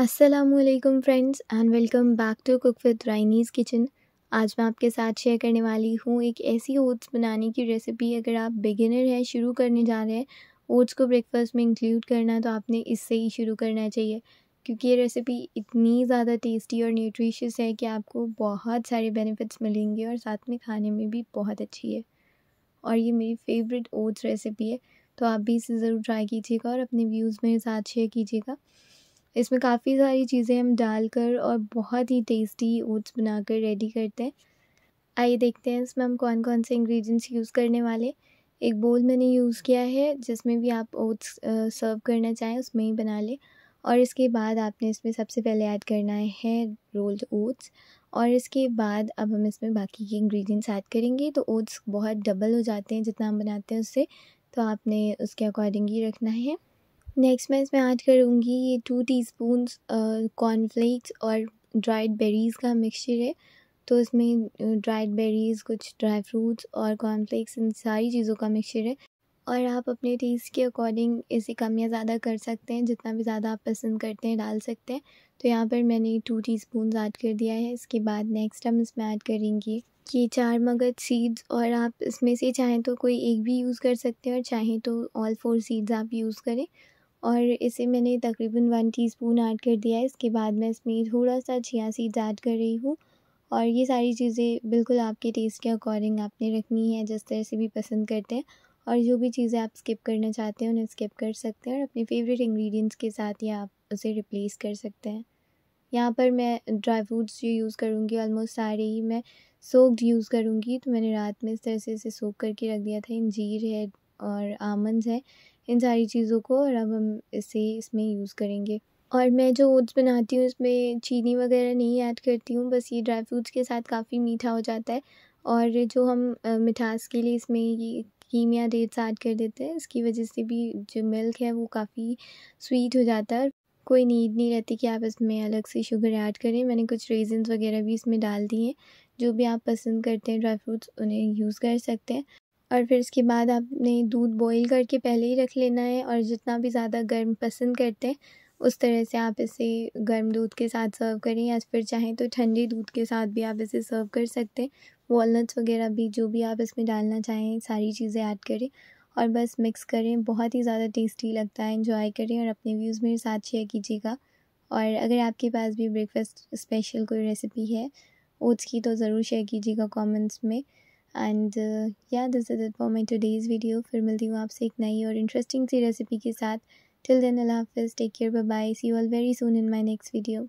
Aslam friends and welcome back to cook with Raini's kitchen आज मैं आपके साथ शेयर करने वाली हूँ एक ऐसी ओट्स बनाने की रेसिपी अगर आप बिगिनर हैं शुरू करने जा रहे हैं ओट्स को ब्रेकफास्ट में इंक्लूड करना है तो आपने इससे ही शुरू करना चाहिए क्योंकि ये रेसिपी इतनी ज़्यादा टेस्टी और न्यूट्रिशियस है कि आपको बहुत सारे बेनिफिट्स मिलेंगे और साथ में खाने में भी बहुत अच्छी है और ये मेरी फेवरेट ओट्स रेसिपी है तो आप भी इसे ज़रूर ट्राई कीजिएगा और अपने व्यूज़ मेरे साथ शेयर कीजिएगा इसमें काफ़ी सारी चीज़ें हम डालकर और बहुत ही टेस्टी ओट्स बनाकर रेडी करते हैं आइए देखते हैं इसमें हम कौन कौन से इंग्रेडिएंट्स यूज़ करने वाले एक बोल मैंने यूज़ किया है जिसमें भी आप ओट्स सर्व करना चाहें उसमें ही बना लें और इसके बाद आपने इसमें सबसे पहले ऐड करना है रोल्ड ओट्स और इसके बाद अब हम इसमें बाकी के इंग्रेडिएंट्स ऐड करेंगे तो ओट्स बहुत डबल हो जाते हैं जितना हम बनाते हैं उससे तो आपने उसके अकॉर्डिंग ही रखना है नेक्स्ट मैं इसमें ऐड करूँगी ये टू टी स्पून कॉर्नफ्लेक्स और ड्राइड बेरीज़ का मिक्सचर है तो इसमें ड्राइड बेरीज़ कुछ ड्राई फ्रूट्स और कॉर्नफ्लेक्स इन सारी चीज़ों का मिक्सचर है और आप अपने टेस्ट के अकॉर्डिंग इसे कम या ज़्यादा कर सकते हैं जितना भी ज़्यादा आप पसंद करते हैं डाल सकते हैं तो यहाँ पर मैंने टू टी स्पून ऐड कर दिया है इसके बाद नेक्स्ट हम इसमें ऐड करेंगे ये चार मगज सीड्स और आप इसमें से चाहें तो कोई एक भी यूज़ कर सकते हैं और चाहें तो ऑल फोर सीड्स आप यूज़ करें और इसे मैंने तकरीबन वन टीस्पून ऐड कर दिया है इसके बाद मैं इसमें थोड़ा सा चिया सीड्स ऐड कर रही हूँ और ये सारी चीज़ें बिल्कुल आपके टेस्ट के अकॉर्डिंग आपने रखनी है जिस तरह से भी पसंद करते हैं और जो भी चीज़ें आप स्किप करना चाहते हैं उन्हें स्किप कर सकते हैं और अपने फेवरेट इंग्रेडिएंट्स के साथ ही आप उसे रिप्लेस कर सकते हैं यहाँ पर मैं ड्राई फ्रूट्स जो यूज़ करूँगी ऑलमोस्ट सारे ही मैं सोक्ड यूज़ करूँगी तो मैंने रात में इस तरह से इसे सोक करके रख दिया था इंजीर है और आमंड्स हैं इन सारी चीज़ों को और अब हम इसे इसमें यूज़ करेंगे और मैं जो ओट्स बनाती हूँ इसमें चीनी वगैरह नहीं ऐड करती हूँ बस ये ड्राई फ्रूट्स के साथ काफ़ी मीठा हो जाता है और जो हम मिठास के लिए इसमें ये कीमिया डेट्स ऐड कर देते हैं इसकी वजह से भी जो मिल्क है वो काफ़ी स्वीट हो जाता है कोई नीड नहीं रहती कि आप इसमें अलग से शुगर ऐड करें मैंने कुछ रेजन्स वगैरह भी इसमें डाल दिए हैं जो भी आप पसंद करते हैं ड्राई फ्रूट्स उन्हें यूज़ कर सकते हैं और फिर इसके बाद आपने दूध बॉईल करके पहले ही रख लेना है और जितना भी ज़्यादा गर्म पसंद करते हैं उस तरह से आप इसे गर्म दूध के साथ सर्व करें या फिर चाहें तो ठंडे दूध के साथ भी आप इसे सर्व कर सकते हैं वॉलनट्स वगैरह भी जो भी आप इसमें डालना चाहें सारी चीज़ें ऐड करें और बस मिक्स करें बहुत ही ज़्यादा टेस्टी लगता है इन्जॉय करें और अपने व्यूज़ मेरे साथ शेयर कीजिएगा और अगर आपके पास भी ब्रेकफास्ट स्पेशल कोई रेसिपी है ओट्स की तो ज़रूर शेयर कीजिएगा कमेंट्स में एंड या this is it for my today's video फिर मिलती हूँ आपसे एक नई और इंटरेस्टिंग सी रेसिपी के साथ टिल देन अल्लाह हाफिज़ take care bye bye see you all very soon in my next video